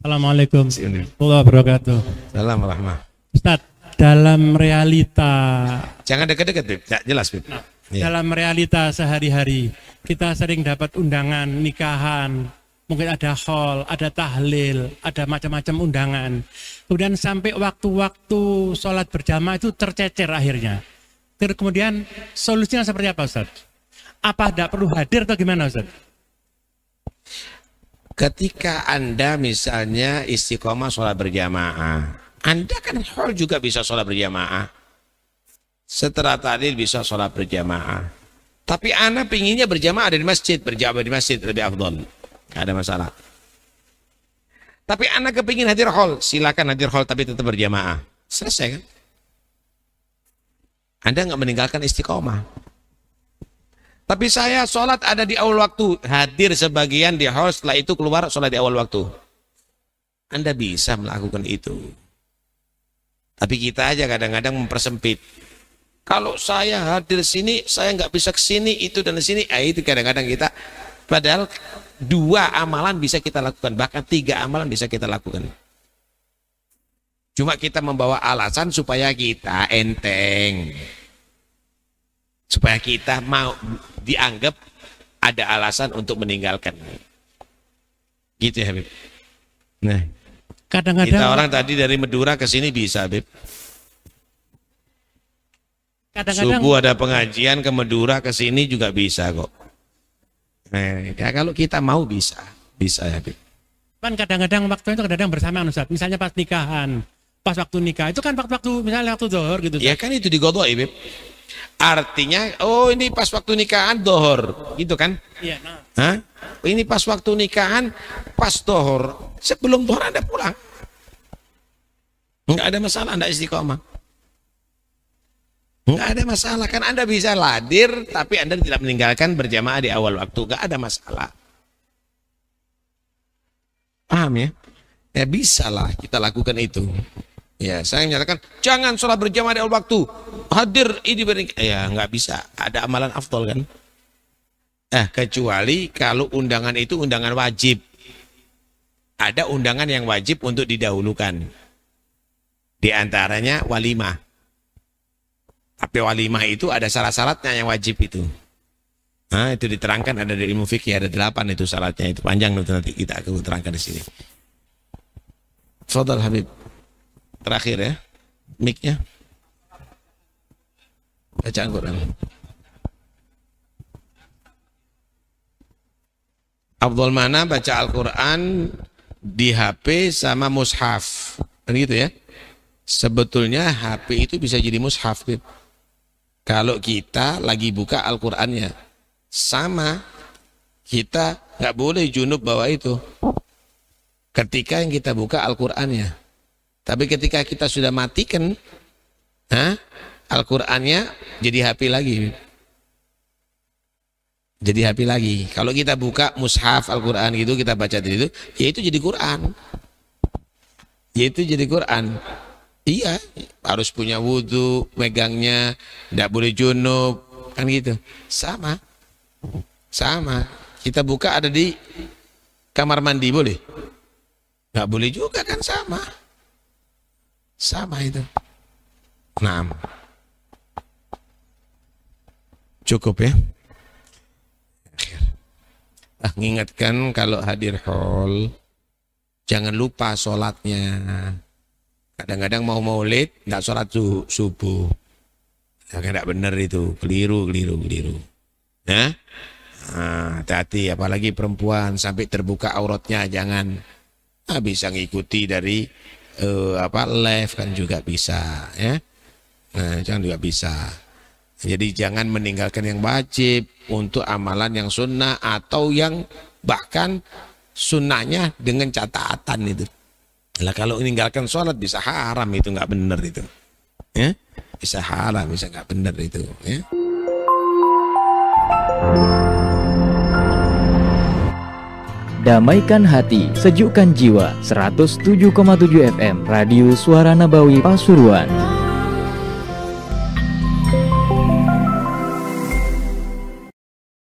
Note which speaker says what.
Speaker 1: Assalamualaikum warahmatullahi wabarakatuh. Salam rahmah. Ustaz, dalam realita Jangan deket-deket, Bib. Tidak jelas, Bib. Nah, yeah. Dalam realita sehari-hari, kita sering dapat undangan nikahan, mungkin ada hall, ada tahlil, ada macam-macam undangan. Kemudian sampai waktu-waktu sholat berjamaah itu tercecer akhirnya. Terus kemudian solusinya seperti apa Ustaz? Apa tidak perlu hadir atau gimana Ustaz? ketika Anda misalnya istiqomah sholat berjamaah, Anda kan hal juga bisa sholat berjamaah. Setelah tadi bisa sholat berjamaah. Tapi Anda pinginnya berjamaah ada di masjid, berjamaah di masjid lebih afdol. Gak ada masalah. Tapi anak kepingin hadir hall, silakan hadir hall tapi tetap berjamaah. Selesai kan? Anda nggak meninggalkan istiqomah. Tapi saya sholat ada di awal waktu. Hadir sebagian di hall setelah itu keluar sholat di awal waktu. Anda bisa melakukan itu. Tapi kita aja kadang-kadang mempersempit. Kalau saya hadir sini, saya nggak bisa ke sini, itu dan sini. Eh, itu kadang-kadang kita. Padahal dua amalan bisa kita lakukan. Bahkan tiga amalan bisa kita lakukan. Cuma kita membawa alasan supaya kita enteng supaya kita mau dianggap ada alasan untuk meninggalkan gitu ya Habib nah kadang-kadang kita orang tadi dari Medura ke sini bisa Habib kadang-kadang subuh ada pengajian ke Medura ke sini juga bisa kok nah ya kalau kita mau bisa bisa ya Habib kan kadang-kadang waktu itu kadang-kadang bersamaan Ustaz misalnya pas nikahan pas waktu nikah itu kan waktu, waktu misalnya waktu zuhur gitu ya kan itu digodok Habib Artinya, oh ini pas waktu nikahan dohor, gitu kan? Iya. Nah. Hah? Ini pas waktu nikahan, pas dohor. Sebelum dohor Anda pulang. nggak ada masalah Anda istiqomah. Nggak ada masalah. Kan Anda bisa ladir, tapi Anda tidak meninggalkan berjamaah di awal waktu. nggak ada masalah. Paham ya? Ya bisalah kita lakukan itu. Ya, saya menyatakan jangan sholat berjamaah di awal waktu. Hadir ini beri ya nggak bisa. Ada amalan afdol kan? Eh, kecuali kalau undangan itu undangan wajib. Ada undangan yang wajib untuk didahulukan. Di antaranya walimah. Tapi walimah itu ada syarat-syaratnya yang wajib itu. Nah, itu diterangkan ada di ilmu fikih ada delapan itu syaratnya itu panjang nanti kita akan terangkan di sini. Saudara Habib terakhir ya mic baca bacaan Quran Abdul Mana baca Al-Quran di HP sama mushaf kan gitu ya sebetulnya HP itu bisa jadi mushaf gitu. kalau kita lagi buka Al-Qurannya sama kita nggak boleh junub bawa itu ketika yang kita buka Al-Qurannya tapi ketika kita sudah matikan Al-Qur'annya jadi HP lagi. Jadi HP lagi. Kalau kita buka mushaf Al-Qur'an gitu kita baca di situ. ya itu jadi Qur'an. Ya itu jadi Qur'an. Iya, harus punya wudhu, megangnya, tidak boleh junub, kan gitu. Sama. Sama. Kita buka ada di kamar mandi boleh? Nggak boleh juga kan sama. Sama itu. Nah, cukup ya. Akhir. Ah, ngingatkan kalau hadir hall, jangan lupa sholatnya. Kadang-kadang mau maulid, nggak sholat su subuh. Ya, nggak benar itu, keliru, keliru, keliru. Nah, hati-hati, nah, apalagi perempuan sampai terbuka auratnya, jangan nah, bisa ngikuti dari uh, apa live kan juga bisa ya nah jangan juga bisa jadi jangan meninggalkan yang wajib untuk amalan yang sunnah atau yang bahkan sunnahnya dengan catatan itu. Lah kalau meninggalkan sholat bisa haram itu nggak benar itu. Ya? Bisa haram, bisa nggak benar itu. Ya? Damaikan hati, sejukkan jiwa. 107,7 FM Radio Suara Nabawi Pasuruan.